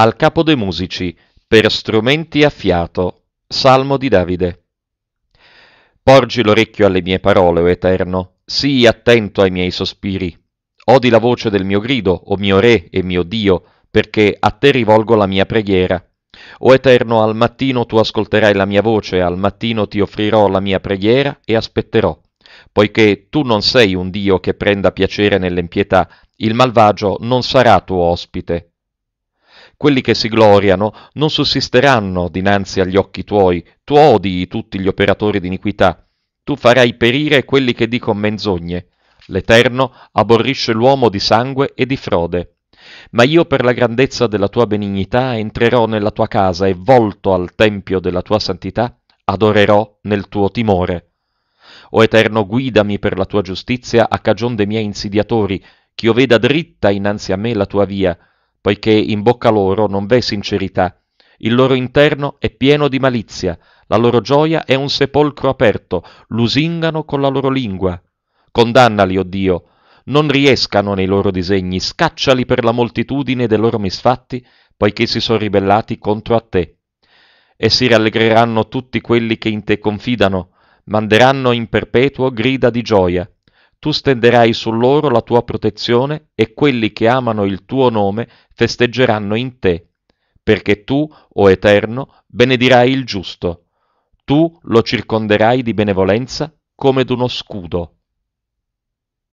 al capo dei musici, per strumenti a fiato, Salmo di Davide. Porgi l'orecchio alle mie parole, o Eterno, sii attento ai miei sospiri. Odi la voce del mio grido, o mio Re e mio Dio, perché a te rivolgo la mia preghiera. O Eterno, al mattino tu ascolterai la mia voce, al mattino ti offrirò la mia preghiera e aspetterò. Poiché tu non sei un Dio che prenda piacere nell'impietà, il malvagio non sarà tuo ospite quelli che si gloriano non sussisteranno dinanzi agli occhi tuoi, tu odi tutti gli operatori di iniquità, tu farai perire quelli che dicono menzogne. L'Eterno aborrisce l'uomo di sangue e di frode. Ma io per la grandezza della tua benignità entrerò nella tua casa e volto al tempio della tua santità adorerò nel tuo timore. O Eterno, guidami per la tua giustizia a cagion dei miei insidiatori, ch'io veda dritta innanzi a me la tua via, poiché in bocca loro non v'è sincerità. Il loro interno è pieno di malizia, la loro gioia è un sepolcro aperto, lusingano con la loro lingua. Condannali, o oh Dio, non riescano nei loro disegni, scacciali per la moltitudine dei loro misfatti, poiché si sono ribellati contro a te. E si rallegreranno tutti quelli che in te confidano, manderanno in perpetuo grida di gioia tu stenderai su loro la tua protezione e quelli che amano il tuo nome festeggeranno in te, perché tu, o Eterno, benedirai il giusto. Tu lo circonderai di benevolenza come d'uno scudo.